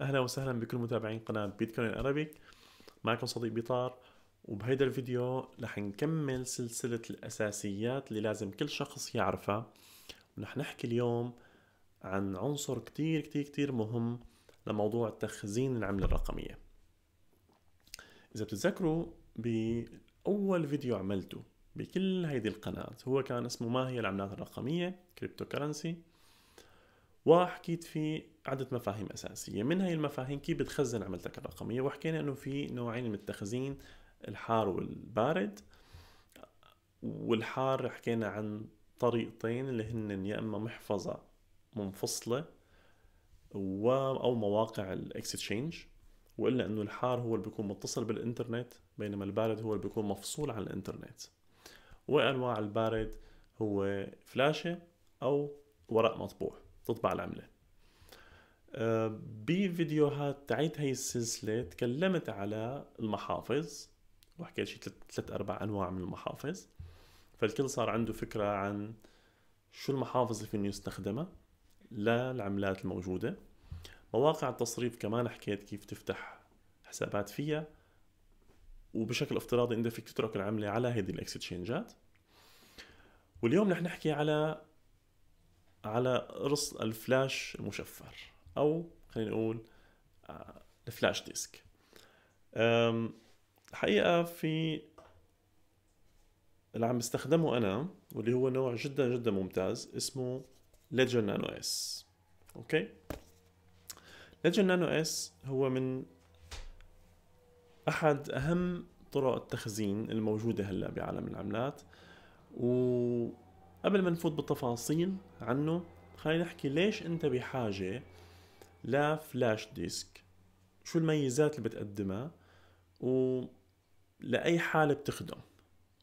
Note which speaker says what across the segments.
Speaker 1: اهلا وسهلا بكل متابعين قناه بيتكوين عربي معكم صديق بيطار وبهيدا الفيديو رح نكمل سلسله الاساسيات اللي لازم كل شخص يعرفها ورح نحكي اليوم عن عنصر كتير كتير كتير مهم لموضوع تخزين العمله الرقميه اذا بتتذكروا باول فيديو عملته بكل هيدي القناه هو كان اسمه ما هي العملات الرقميه كريبتو كرنسي وحكيت فيه عدة مفاهيم أساسية من هاي المفاهيم كيف بتخزن عملتك الرقمية وحكينا أنه في نوعين من التخزين الحار والبارد والحار حكينا عن طريقتين اللي هن يا إما محفظة منفصلة و أو مواقع الاكستشينج وإلا أنه الحار هو اللي بيكون متصل بالإنترنت بينما البارد هو اللي بيكون مفصول عن الإنترنت وأنواع البارد هو فلاشة أو ورق مطبوع تطبع العمله آه، بفيديوهات تعيد هي السلسله تكلمت على المحافظ وحكيت شي ثلاث اربع انواع من المحافظ فالكل صار عنده فكره عن شو المحافظ اللي فيني يستخدمها للعملات الموجوده مواقع التصريف كمان حكيت كيف تفتح حسابات فيها وبشكل افتراضي انت فيك تترك العمله على هذه الاكستشينجات واليوم رح نحكي على على قرص الفلاش المشفر او خلينا نقول آه، الفلاش ديسك الحقيقه في اللي عم بستخدمه انا واللي هو نوع جدا جدا ممتاز اسمه ليجر نانو اس اوكي ليجر نانو اس هو من احد اهم طرق التخزين الموجوده هلا بعالم العملات و قبل ما نفوت بالتفاصيل عنه خلينا نحكي ليش انت بحاجة لفلاش ديسك شو الميزات اللي بتقدمها ولأي حالة بتخدم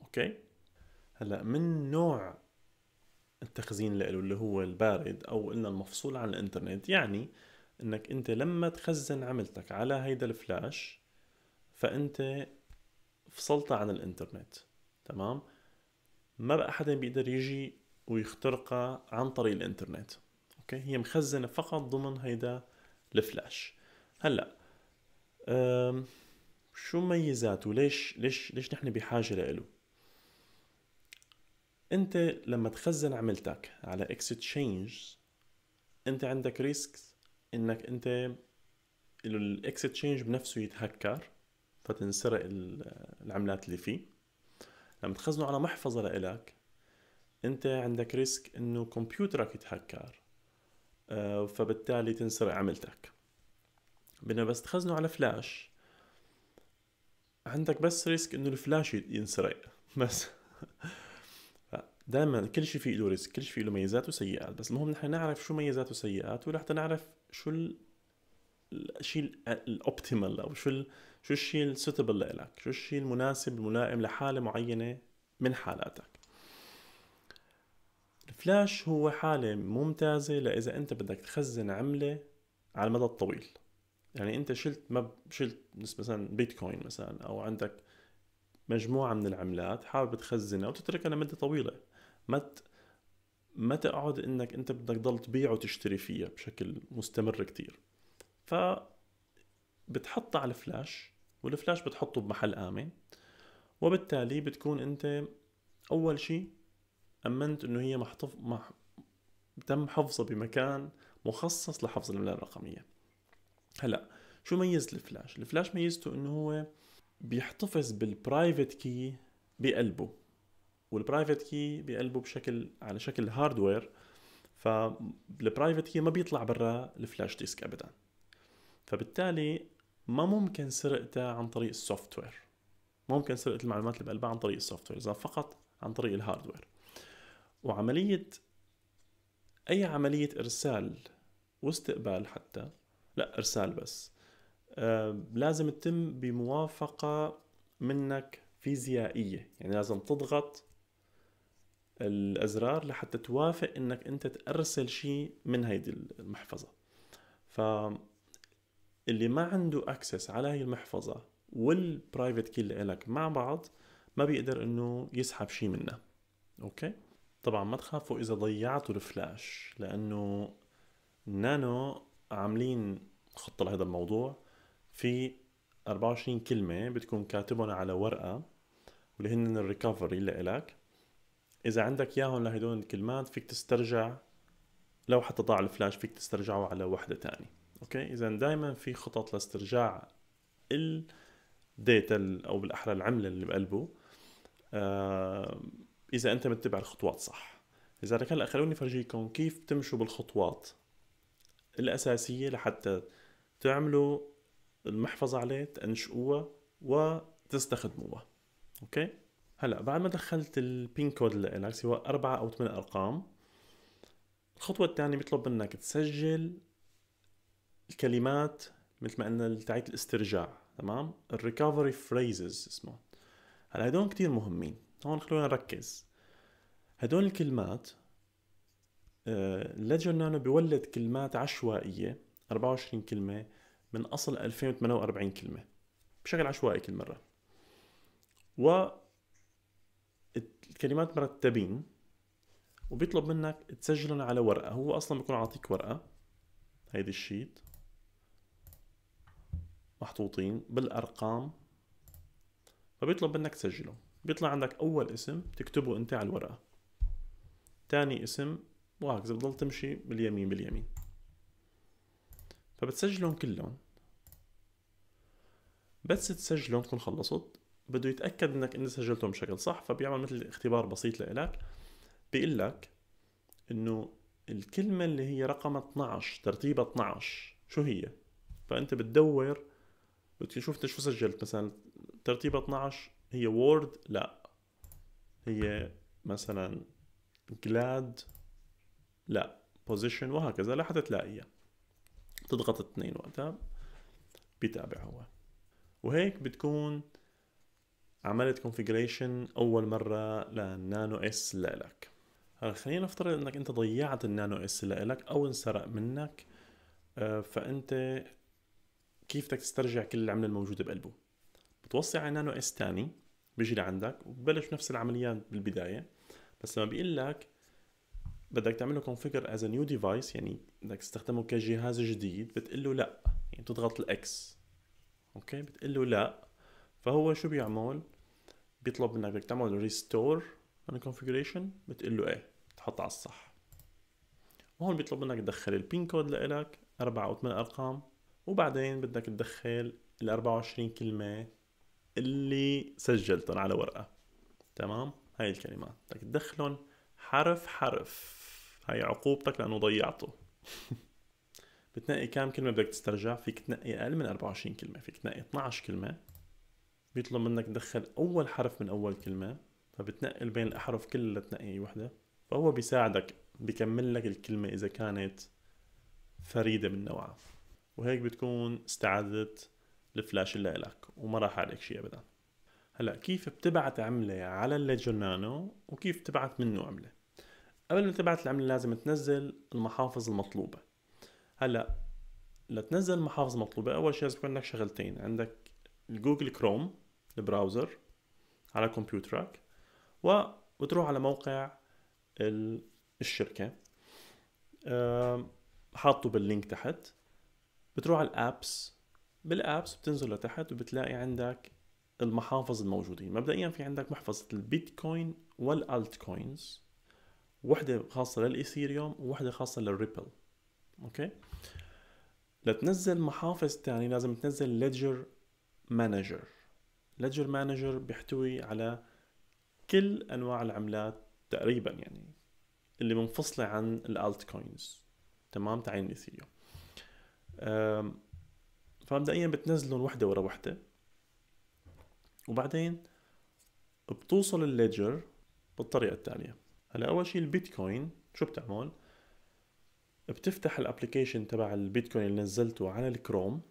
Speaker 1: اوكي هلا من نوع التخزين اللي اللي هو البارد او قلنا المفصول عن الانترنت يعني انك انت لما تخزن عملتك على هيدا الفلاش فانت فصلتها عن الانترنت تمام ما بقى حدا بيقدر يجي ويخترقها عن طريق الانترنت اوكي هي مخزنه فقط ضمن هيدا الفلاش هلا شو ميزاته ليش ليش ليش نحن بحاجه له انت لما تخزن عملتك على اكستشينج انت عندك ريسك انك انت الاكستشينج بنفسه يتهكر فتنسرق العملات اللي فيه لما تخزنه على محفظه لإلك انت عندك ريسك انه كمبيوترك يتهكر آه، فبالتالي تنسرق عملتك بدنا بس تخزنه على فلاش عندك بس ريسك انه الفلاش ينسرق بس دائما كل شيء فيه له ريسك كل شيء فيه له ميزات وسيئات بس المهم نحن نعرف شو ميزات وسيئات ولحتى نعرف شو الشيء الاوبتيمال او شو شو الشيء السوتبل لإلك شو الشيء المناسب الملائم لحاله معينه من حالاتك فلاش هو حالة ممتازة لإذا أنت بدك تخزن عملة على المدى الطويل يعني أنت شلت ما شلت مثلا بيتكوين مثلا أو عندك مجموعة من العملات حابب تخزنها وتتركها لمدة طويلة ما ت... ما تقعد انك انت بدك تضل تبيع وتشتري فيها بشكل مستمر كتير ف بتحطها على الفلاش والفلاش بتحطه بمحل آمن وبالتالي بتكون انت اول شيء امنت انه هي محتف... مح... تم حفظها بمكان مخصص لحفظ الملاءه الرقميه هلا شو ميز الفلاش الفلاش ميزته انه هو بيحتفظ بالبرايفت كي بقلبه والبرايفت كي بقلبه بشكل على شكل هاردوير فالبرايفت كي ما بيطلع برا الفلاش ديسك ابدا فبالتالي ما ممكن سرقتها عن طريق السوفت وير ممكن سرقه المعلومات اللي بقلبها عن طريق السوفت وير اذا فقط عن طريق الهاردوير وعملية أي عملية إرسال واستقبال حتى لا إرسال بس آه لازم تتم بموافقة منك فيزيائية يعني لازم تضغط الأزرار لحتى توافق إنك أنت تأرسل شيء من هيدي المحفظة ف اللي ما عنده اكسس على هي المحفظه والبرايفت كي اللي لك مع بعض ما بيقدر انه يسحب شيء منها اوكي طبعا ما تخافوا اذا ضيعتوا الفلاش لانه نانو عاملين خطه لهذا الموضوع في 24 كلمه بتكون كاتبهم على ورقه واللي هن الريكفري اللي إلك اذا عندك ياهم لهدول الكلمات فيك تسترجع لو حتى ضاع الفلاش فيك تسترجعه على وحده تانية اوكي اذا دائما في خطط لاسترجاع الديتا او بالاحرى العمله اللي بقلبه آه اذا انت متبع الخطوات صح لذلك هلا خلوني فرجيكم كيف تمشوا بالخطوات الاساسيه لحتى تعملوا المحفظه عليه تنشئوها وتستخدموها اوكي هلا بعد ما دخلت البين كود لك سواء أربعة أو ثمان أرقام الخطوة الثانية بيطلب منك تسجل الكلمات مثل ما قلنا تاعت الاسترجاع تمام الريكفري فريزز اسمه هلا هدول كثير مهمين هون خلونا نركز هدول الكلمات الليجر آه، نانو بيولد كلمات عشوائية 24 كلمة من أصل 2048 كلمة بشكل عشوائي كل مرة و الكلمات مرتبين وبيطلب منك تسجلهم على ورقة هو أصلا بيكون عاطيك ورقة هيدي الشيت محطوطين بالأرقام فبيطلب منك تسجلهم بيطلع عندك اول اسم تكتبه انت على الورقه ثاني اسم وهكذا بتضل تمشي باليمين باليمين فبتسجلهم كلهم بس تسجلهم تكون خلصت بده يتاكد انك انت سجلتهم بشكل صح فبيعمل مثل اختبار بسيط لإلك بيقول لك انه الكلمه اللي هي رقم 12 ترتيبها 12 شو هي فانت بتدور بتشوف انت شو سجلت مثلا ترتيبها 12 هي وورد لا هي مثلا جلاد لا بوزيشن وهكذا لحتى تلاقيها تضغط اثنين وقتها بيتابع هو وهيك بتكون عملت كونفجريشن اول مره للنانو اس لإلك هلا خلينا نفترض انك انت ضيعت النانو اس لإلك او انسرق منك آه، فانت كيف بدك تسترجع كل العمله الموجوده بقلبه بتوصي على نانو اس تاني بيجي لعندك وببلش نفس العمليات بالبدايه بس لما بيقول لك بدك تعمله كونفيجر از نيو ديفايس يعني بدك تستخدمه كجهاز جديد بتقول له لا يعني بتضغط الاكس اوكي بتقول له لا فهو شو بيعمل بيطلب منك بدك تعمل ريستور عن الكونفيجريشن بتقول له ايه بتحط على الصح وهون بيطلب منك تدخل البين كود لإلك اربع او ثمان ارقام وبعدين بدك تدخل ال 24 كلمه اللي سجلتهم على ورقه تمام هاي الكلمات بدك تدخلهم حرف حرف هاي عقوبتك لانه ضيعته بتنقي كام كلمه بدك تسترجع فيك تنقي اقل من 24 كلمه فيك تنقي 12 كلمه بيطلب منك تدخل اول حرف من اول كلمه فبتنقل بين الاحرف كلها تنقي وحده فهو بيساعدك بيكمل لك الكلمه اذا كانت فريده من نوعها وهيك بتكون استعدت الفلاش اللي لك وما راح عليك شيء أبدا هلا كيف بتبعت عملة على الليجر نانو وكيف بتبعت منه عملة قبل ما تبعت العملة لازم تنزل المحافظ المطلوبة هلا لتنزل المحافظ المطلوبة أول شيء لازم يكون عندك شغلتين عندك الجوجل كروم البراوزر على كمبيوترك وبتروح على موقع الشركة آه، حاطه باللينك تحت بتروح على الابس بالابس بتنزل لتحت وبتلاقي عندك المحافظ الموجودين مبدئيا في عندك محفظة البيتكوين والالت كوينز وحدة خاصة للايثيريوم ووحدة خاصة للريبل اوكي لتنزل محافظ تاني لازم تنزل ليدجر مانجر ليدجر مانجر بيحتوي على كل انواع العملات تقريبا يعني اللي منفصلة عن الالت كوينز تمام تعين الايثيريوم فمبدئيا بتنزلهم وحده ورا وحده وبعدين بتوصل الليدجر بالطريقه التاليه هلا اول شيء البيتكوين شو بتعمل بتفتح الابلكيشن تبع البيتكوين اللي نزلته على الكروم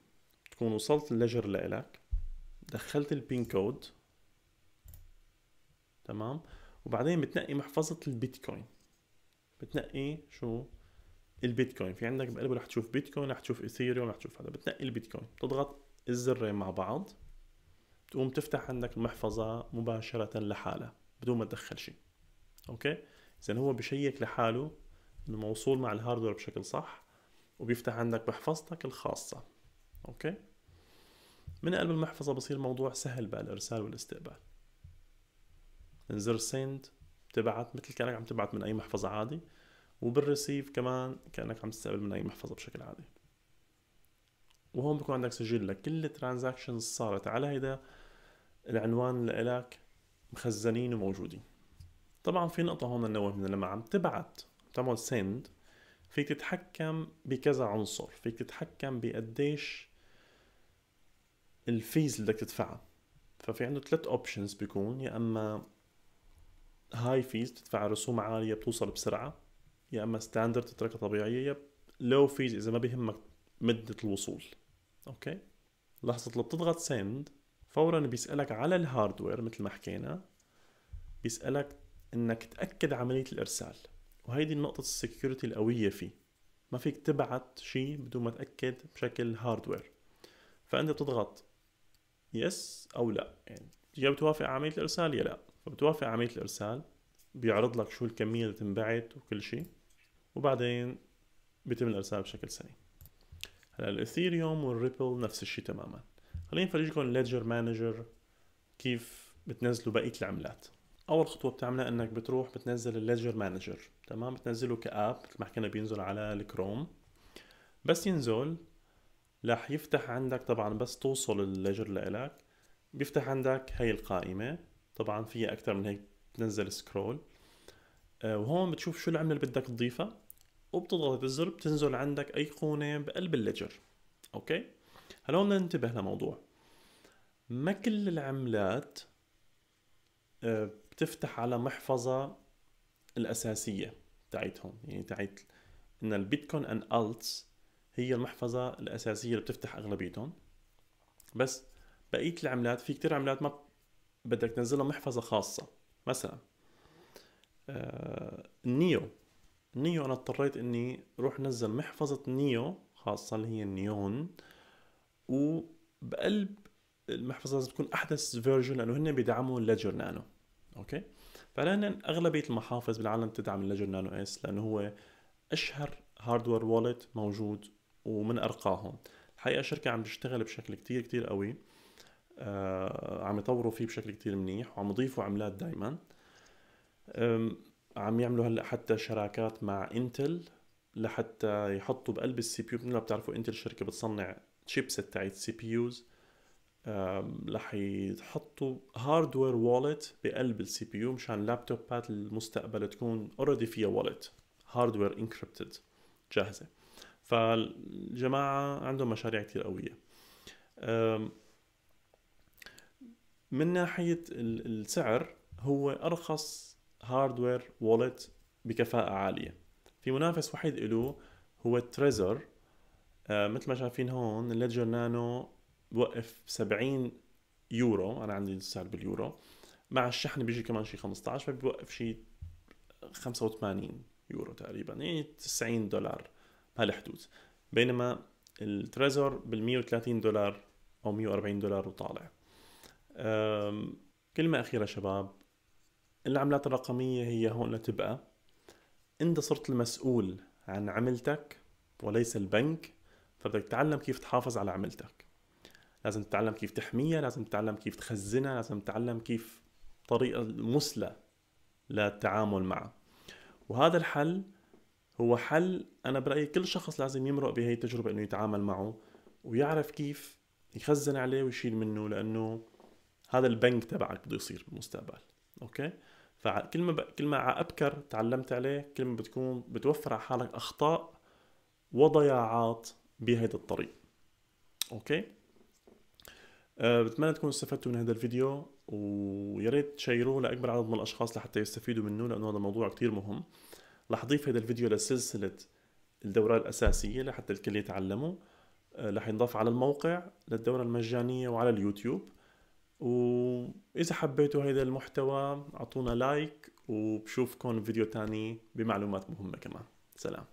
Speaker 1: بتكون وصلت الليجر لإلك دخلت البين كود تمام وبعدين بتنقي محفظة البيتكوين بتنقي شو البيتكوين في عندك بقلبه رح تشوف بيتكوين رح تشوف ايثيريوم رح تشوف هذا بتنقي البيتكوين بتضغط الزرين مع بعض بتقوم تفتح عندك المحفظة مباشرة لحالها بدون ما تدخل شيء اوكي اذا هو بشيك لحاله انه موصول مع الهاردوير بشكل صح وبيفتح عندك محفظتك الخاصة اوكي من قلب المحفظة بصير موضوع سهل بقى الارسال والاستقبال من زر سيند بتبعت مثل كانك عم تبعت من اي محفظة عادي وبالريسيف كمان كانك عم تستقبل من اي محفظه بشكل عادي وهون بكون عندك سجل لكل الترانزاكشنز صارت على هيدا العنوان اللي لك مخزنين وموجودين طبعا في نقطه هون ننوه من لما عم تبعت تعمل سند فيك تتحكم بكذا عنصر فيك تتحكم بقديش الفيز اللي بدك تدفعها ففي عنده ثلاث اوبشنز بيكون يا اما هاي فيز بتدفع رسوم عاليه بتوصل بسرعه يا اما ستاندرد التركه طبيعيه يا لو فيز اذا ما بيهمك مده الوصول اوكي لحظه لو بتضغط سند فورا بيسالك على الهاردوير مثل ما حكينا بيسالك انك تاكد عمليه الارسال وهيدي نقطه السكيورتي القويه فيه ما فيك تبعت شيء بدون ما تاكد بشكل هاردوير فانت بتضغط يس او لا يعني يا بتوافق على عمليه الارسال يا لا فبتوافق على عمليه الارسال بيعرض لك شو الكميه اللي تنبعت وكل شيء وبعدين بيتم الارسال بشكل سليم هلا الاثيريوم والريبل نفس الشيء تماما خليني افرجيكم ليدجر مانجر كيف بتنزلوا بقيه العملات اول خطوه بتعملها انك بتروح بتنزل الليدجر مانجر تمام بتنزله كاب مثل ما حكينا بينزل على الكروم بس ينزل راح يفتح عندك طبعا بس توصل الليجر لإلك بيفتح عندك هاي القائمة طبعا فيها أكثر من هيك تنزل سكرول آه، وهون بتشوف شو العمله اللي بدك تضيفها وبتضغط الزر بتنزل عندك ايقونه بقلب الليجر اوكي هلا بدنا ننتبه لموضوع ما كل العملات آه، بتفتح على محفظه الاساسيه تاعتهم يعني تاعت ان البيتكوين ان التس هي المحفظه الاساسيه اللي بتفتح اغلبيتهم بس بقيه العملات في كتير عملات ما بدك تنزلها محفظه خاصه مثلا آه، نيو نيو انا اضطريت اني روح نزل محفظة نيو خاصة اللي هي النيون وبقلب المحفظة لازم تكون احدث فيرجن لانه هن بيدعموا الليجر نانو اوكي فلان اغلبية المحافظ بالعالم تدعم الليجر نانو اس لانه هو اشهر هاردوير والت موجود ومن ارقاهم الحقيقة الشركة عم تشتغل بشكل كتير كتير قوي آه عم يطوروا فيه بشكل كتير منيح وعم يضيفوا عملات دائما عم يعملوا هلا حتى شراكات مع انتل لحتى يحطوا بقلب السي بي يو بتعرفوا انتل شركه بتصنع تشيبس تاعت سي بي يوز رح يحطوا هاردوير والت بقلب السي بي يو مشان لابتوبات المستقبل تكون اوريدي فيها والت هاردوير انكربتد جاهزه فالجماعه عندهم مشاريع كثير قويه من ناحيه السعر هو ارخص هاردوير والت بكفاءة عالية في منافس وحيد له هو تريزر آه مثل ما شايفين هون الليدجر نانو بوقف 70 يورو انا عندي السعر باليورو مع الشحن بيجي كمان شي 15 فبيوقف شي 85 يورو تقريبا يعني 90 دولار بهالحدود بينما التريزر بال 130 دولار او 140 دولار وطالع كلمة أخيرة شباب العملات الرقمية هي هون تبقى أنت صرت المسؤول عن عملتك وليس البنك فبدك تتعلم كيف تحافظ على عملتك لازم تتعلم كيف تحميها لازم تتعلم كيف تخزنها لازم تتعلم كيف طريقة مسلة للتعامل معها وهذا الحل هو حل أنا برأيي كل شخص لازم يمرق بهي التجربة إنه يتعامل معه ويعرف كيف يخزن عليه ويشيل منه لأنه هذا البنك تبعك بده يصير بالمستقبل أوكي فكل ما ب... كل ما ابكر تعلمت عليه كل ما بتكون بتوفر على حالك اخطاء وضياعات بهذا الطريق اوكي أه بتمنى تكونوا استفدتوا من هذا الفيديو ويا ريت تشيروه لاكبر عدد من الاشخاص لحتى يستفيدوا منه لانه هذا موضوع كثير مهم رح اضيف هذا الفيديو لسلسله الدوره الاساسيه لحتى الكل يتعلمه آه، رح ينضاف على الموقع للدوره المجانيه وعلى اليوتيوب وإذا حبيتوا هذا المحتوى أعطونا لايك وبشوفكم فيديو تاني بمعلومات مهمة كمان سلام